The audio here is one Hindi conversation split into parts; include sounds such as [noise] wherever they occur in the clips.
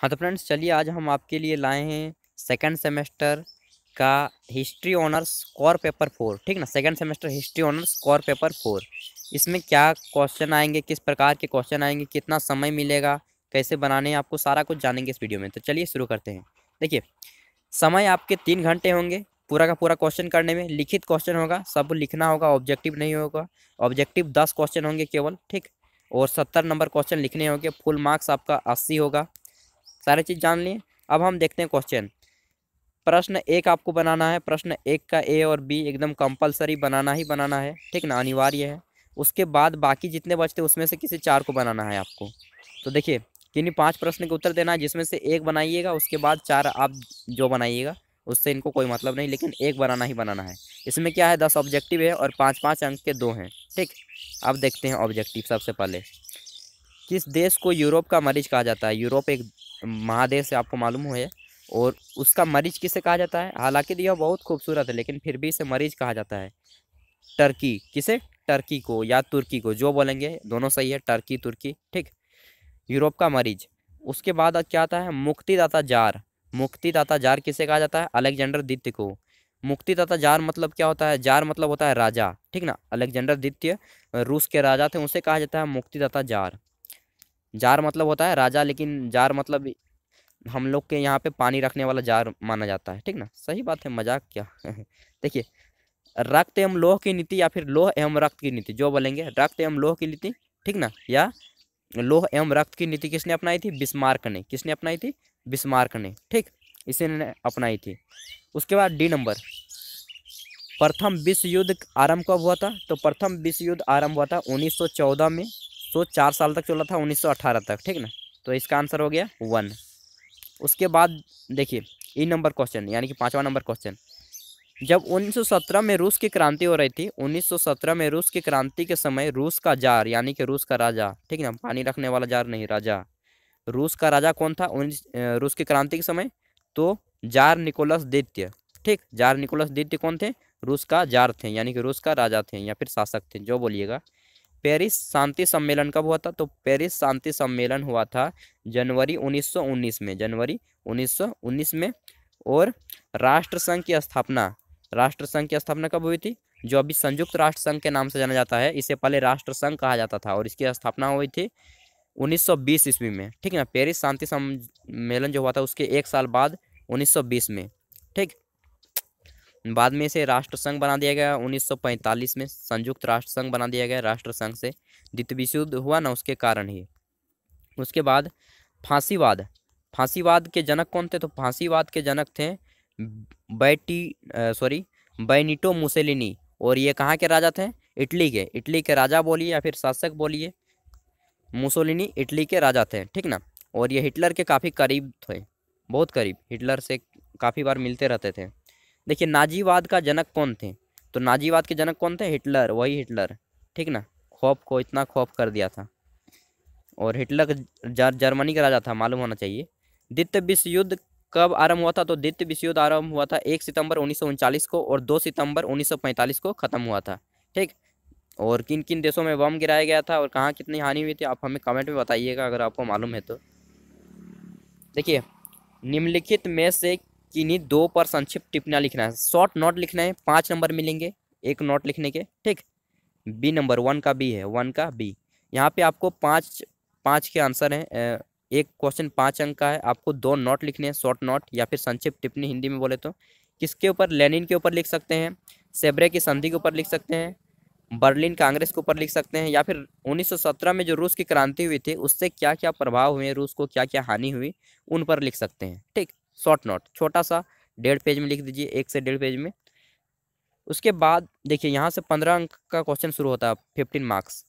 हाँ तो फ्रेंड्स चलिए आज हम आपके लिए लाए हैं सेकंड सेमेस्टर का history honours core paper four ठीक ना second semester history honours core paper four इसमें क्या क्वेश्चन आएंगे किस प्रकार के क्वेश्चन आएंगे कितना समय मिलेगा कैसे बनाने हैं आपको सारा कुछ जानेंगे इस वीडियो में तो चलिए शुरू करते हैं देखिए समय आपके तीन घंटे होंगे पूरा का पूरा क्वेश्चन करने में लिखित क्वेश्चन होगा सब लिखना होगा ऑब्जेक्टिव नहीं होगा ऑब्जेक्टिव दस क्वेश्चन होंगे केवल ठीक और सत्तर नंबर क्वेश्चन लिखने होंगे फुल मार्क्स आपका अस्सी होगा सारे चीज़ जान लिए अब हम देखते हैं क्वेश्चन प्रश्न एक आपको बनाना है प्रश्न एक का ए और बी एकदम कंपलसरी बनाना ही बनाना है ठीक ना अनिवार्य है उसके बाद बाकी जितने बचते उसमें से किसी चार को बनाना है आपको तो देखिए किन्हीं पांच प्रश्न के उत्तर देना है जिसमें से एक बनाइएगा उसके बाद चार आप जो बनाइएगा उससे इनको कोई मतलब नहीं लेकिन एक बनाना ही बनाना है इसमें क्या है दस ऑब्जेक्टिव है और पाँच पाँच अंक के दो हैं ठीक अब देखते हैं ऑब्जेक्टिव सबसे पहले किस देश को यूरोप का मरीज कहा जाता है यूरोप एक महादेव से आपको मालूम हो है और उसका मरीज किसे कहा जाता है हालांकि यह बहुत खूबसूरत है लेकिन फिर भी इसे मरीज कहा जाता है टर्की किसे टर्की को या तुर्की को जो बोलेंगे दोनों सही है टर्की तुर्की ठीक यूरोप का मरीज उसके बाद क्या आता है मुक्तिदाता जार मुक्तिदाता जार किसे कहा जाता है अलेक्जेंडर द्वितीय को मुक्तिदाता जार मतलब क्या होता है जार मतलब होता है राजा ठीक ना अलेक्जेंडर द्वितीय रूस के राजा थे उसे कहा जाता है मुक्तिदाता जार जार मतलब होता है राजा लेकिन जार मतलब हम लोग के यहाँ पे पानी रखने वाला जार माना जाता है ठीक ना सही बात है मजाक क्या [laughs] देखिए रक्त एवं लोह की नीति या फिर लोह एवं रक्त की नीति जो बोलेंगे रक्त एवं लोह की नीति ठीक ना या लोह एवं रक्त की नीति किसने अपनाई थी बिस्मार्क ने किसने अपनाई थी बिस्मार्क ने ठीक इसी ने अपनाई थी उसके बाद डी नंबर प्रथम विश्व युद्ध आरंभ कब हुआ था तो प्रथम विश्व युद्ध आरंभ हुआ था 1914 में सो चार साल तक चला था 1918 तक ठीक ना तो इसका आंसर हो गया वन उसके बाद देखिए ई नंबर क्वेश्चन यानी कि पाँचवा नंबर क्वेश्चन जब 1917 में रूस की क्रांति हो रही थी 1917 में रूस की क्रांति के समय रूस का जार यानी कि रूस का राजा ठीक ना पानी रखने वाला जार नहीं राजा रूस का राजा कौन था रूस की क्रांति के समय तो जार निकोलस दित्य ठीक जार निकोलस दित्य कौन थे रूस का जार थे यानी कि रूस का राजा थे या फिर शासक थे जो बोलिएगा पेरिस शांति सम्मेलन कब हुआ था तो पेरिस शांति सम्मेलन हुआ था जनवरी 1919 में जनवरी 1919 में और राष्ट्रसंघ की स्थापना राष्ट्रसंघ की स्थापना कब हुई थी जो अभी संयुक्त राष्ट्र संघ के नाम से जाना जाता है इसे पहले राष्ट्रसंघ कहा जाता था और इसकी स्थापना हुई थी 1920 ईस्वी में ठीक है ना पेरिस शांति सम्मेलन जो हुआ था उसके एक साल बाद 1920 में ठीक बाद में इसे राष्ट्रसंघ बना दिया गया 1945 में संयुक्त राष्ट्रसंघ बना दिया गया राष्ट्रसंघ से द्वितीय विश्व युद्ध हुआ ना उसके कारण ही उसके बाद फांसीवाद फांसीवाद के जनक कौन थे तो फांसीवाद के जनक थे बैटी सॉरी बैनिटो मुसेलिनी और ये कहाँ के राजा थे इटली के इटली के राजा बोलिए या फिर शासक बोलिए मुसोलिनी इटली के राजा थे ठीक ना और ये हिटलर के काफ़ी करीब थे बहुत करीब हिटलर से काफ़ी बार मिलते रहते थे देखिए नाजीवाद का जनक कौन थे तो नाजीवाद के जनक कौन थे हिटलर वही हिटलर ठीक ना खौफ को इतना खौफ कर दिया था और हिटलर जर, जर्मनी का राजा था मालूम होना चाहिए द्वितीय विश्व युद्ध कब आरंभ हुआ था तो द्वितीय विश्व युद्ध आरंभ हुआ था एक सितंबर उन्नीस को और दो सितंबर उन्नीस को ख़त्म हुआ था ठीक और किन किन देशों में बम गिराया गया था और कहाँ कितनी हानि हुई थी आप हमें कमेंट में बताइएगा अगर आपको मालूम है तो देखिए निम्नलिखित में से किन्हीं दो पर संक्षिप्त टिप्पणियाँ लिखना है शॉर्ट नोट लिखना है पाँच नंबर मिलेंगे एक नोट लिखने के ठीक बी नंबर वन का बी है वन का बी यहाँ पे आपको पाँच पाँच के आंसर हैं एक क्वेश्चन पाँच अंक का है आपको दो नोट लिखने हैं शॉर्ट नोट या फिर संक्षिप्त टिप्पणी हिंदी में बोले तो किसके ऊपर लेनिन के ऊपर लिख सकते हैं सेबरे की संधि के ऊपर लिख सकते हैं बर्लिन कांग्रेस के ऊपर लिख सकते हैं या फिर 1917 में जो रूस की क्रांति हुई थी उससे क्या क्या प्रभाव हुए रूस को क्या क्या हानि हुई उन पर लिख सकते हैं ठीक शॉर्ट नोट छोटा सा डेढ़ पेज में लिख दीजिए एक से डेढ़ पेज में उसके बाद देखिए यहाँ से पंद्रह अंक का क्वेश्चन शुरू होता है फिफ्टीन मार्क्स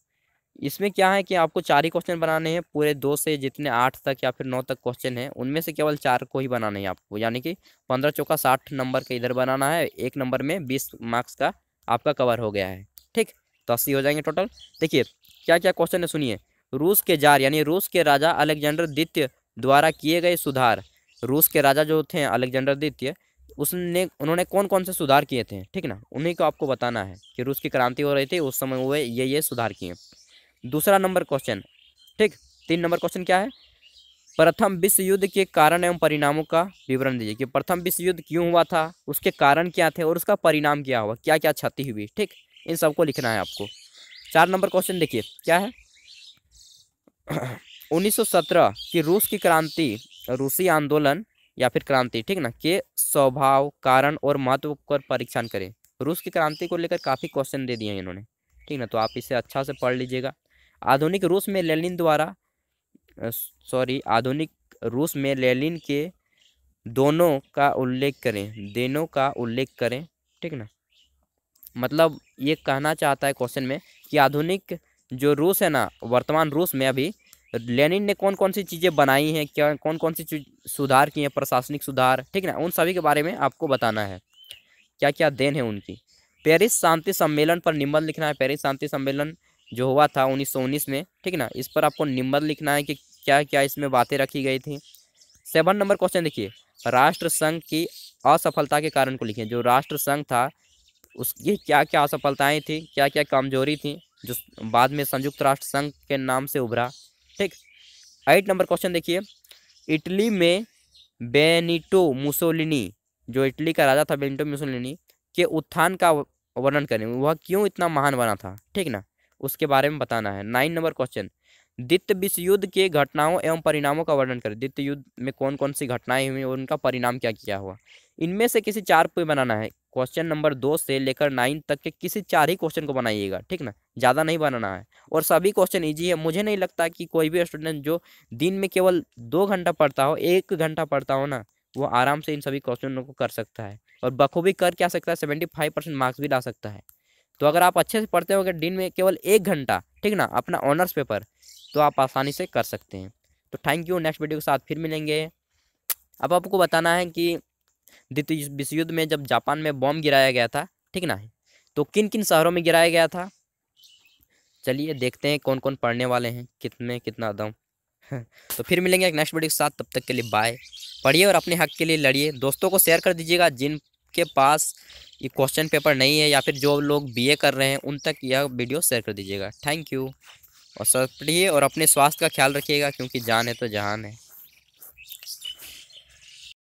इसमें क्या है कि आपको चार ही क्वेश्चन बनाने हैं पूरे दो से जितने आठ तक या फिर नौ तक क्वेश्चन हैं उनमें से केवल चार को ही बनाना है आपको यानी कि पंद्रह चौका साठ नंबर का इधर बनाना है एक नंबर में बीस मार्क्स का आपका कवर हो गया है ठीक तो अस्सी हो जाएंगे टोटल देखिए क्या क्या क्वेश्चन है सुनिए रूस के जार यानी रूस के राजा अलेक्जेंडर द्वितीय द्वारा किए गए सुधार रूस के राजा जो थे अलेक्जेंडर द्वितीय उसने उन्होंने कौन कौन से सुधार किए थे ठीक ना उन्हीं को आपको बताना है कि रूस की क्रांति हो रही थी उस समय हुए ये ये सुधार किए दूसरा नंबर क्वेश्चन ठीक तीन नंबर क्वेश्चन क्या है प्रथम विश्व युद्ध के कारण एवं परिणामों का विवरण दीजिए कि प्रथम विश्व युद्ध क्यों हुआ था उसके कारण क्या थे और उसका परिणाम क्या हुआ क्या क्या क्षति हुई ठीक इन सबको लिखना है आपको चार नंबर क्वेश्चन देखिए क्या है 1917 [clears throat] की रूस की क्रांति रूसी आंदोलन या फिर क्रांति ठीक ना के स्वभाव कारण और महत्व पर परीक्षण करें रूस की क्रांति को लेकर काफ़ी क्वेश्चन दे दिए हैं इन्होंने ठीक ना तो आप इसे अच्छा से पढ़ लीजिएगा आधुनिक रूस में लेलिन द्वारा सॉरी आधुनिक रूस में लेलिन के दोनों का उल्लेख करें देनों का उल्लेख करें ठीक ना मतलब ये कहना चाहता है क्वेश्चन में कि आधुनिक जो रूस है ना वर्तमान रूस में अभी लेनिन ने कौन कौन सी चीज़ें बनाई हैं क्या कौन कौन सी सुधार किए हैं प्रशासनिक सुधार ठीक ना उन सभी के बारे में आपको बताना है क्या क्या देन है उनकी पेरिस शांति सम्मेलन पर निबंध लिखना है पेरिस शांति सम्मेलन जो हुआ था उन्नीस में ठीक ना इस पर आपको निबंध लिखना है कि क्या क्या इसमें बातें रखी गई थी सेवन नंबर क्वेश्चन देखिए राष्ट्र संघ की असफलता के कारण को लिखिए जो राष्ट्र संघ था उसकी क्या क्या असफलताएँ थी क्या क्या कमजोरी थी जो बाद में संयुक्त राष्ट्र संघ के नाम से उभरा ठीक आइट नंबर क्वेश्चन देखिए इटली में बेनिटो मुसोलिनी जो इटली का राजा था बेनिटो मुसोलिनी के उत्थान का वर्णन करें वह क्यों इतना महान बना था ठीक ना उसके बारे में बताना है नाइन नंबर क्वेश्चन द्वित विश्व युद्ध के घटनाओं एवं परिणामों का वर्णन करें द्वित युद्ध में कौन कौन सी घटनाएं हुई और उनका परिणाम क्या किया हुआ इनमें से किसी चार पे बनाना है क्वेश्चन नंबर दो से लेकर नाइन तक के किसी चार ही क्वेश्चन को बनाइएगा ठीक ना ज़्यादा नहीं बनाना है और सभी क्वेश्चन ईजी है मुझे नहीं लगता कि कोई भी स्टूडेंट जो दिन में केवल दो घंटा पढ़ता हो एक घंटा पढ़ता हो ना वो आराम से इन सभी क्वेश्चनों को कर सकता है और बखूबी कर क्या सकता है सेवेंटी फाइव परसेंट मार्क्स भी ला सकता है तो अगर आप अच्छे से पढ़ते हो अगर दिन में केवल एक घंटा ठीक ना अपना ऑनर्स पेपर तो आप आसानी से कर सकते हैं तो थैंक यू नेक्स्ट वीडियो के साथ फिर मिलेंगे अब आपको बताना है कि द्वितीय विश्व युद्ध में जब जापान में बॉम्ब गिराया गया था ठीक ना तो किन किन शहरों में गिराया गया था चलिए देखते हैं कौन कौन पढ़ने वाले हैं कितने कितना दम हाँ, तो फिर मिलेंगे एक नेक्स्ट वीडियो के साथ तब तक के लिए बाय पढ़िए और अपने हक के लिए लड़िए दोस्तों को शेयर कर दीजिएगा जिनके पास ये क्वेश्चन पेपर नहीं है या फिर जो लोग बीए कर रहे हैं उन तक यह वीडियो शेयर कर दीजिएगा थैंक यू और सब पढ़िए और अपने स्वास्थ्य का ख्याल रखिएगा क्योंकि जान है तो जहान है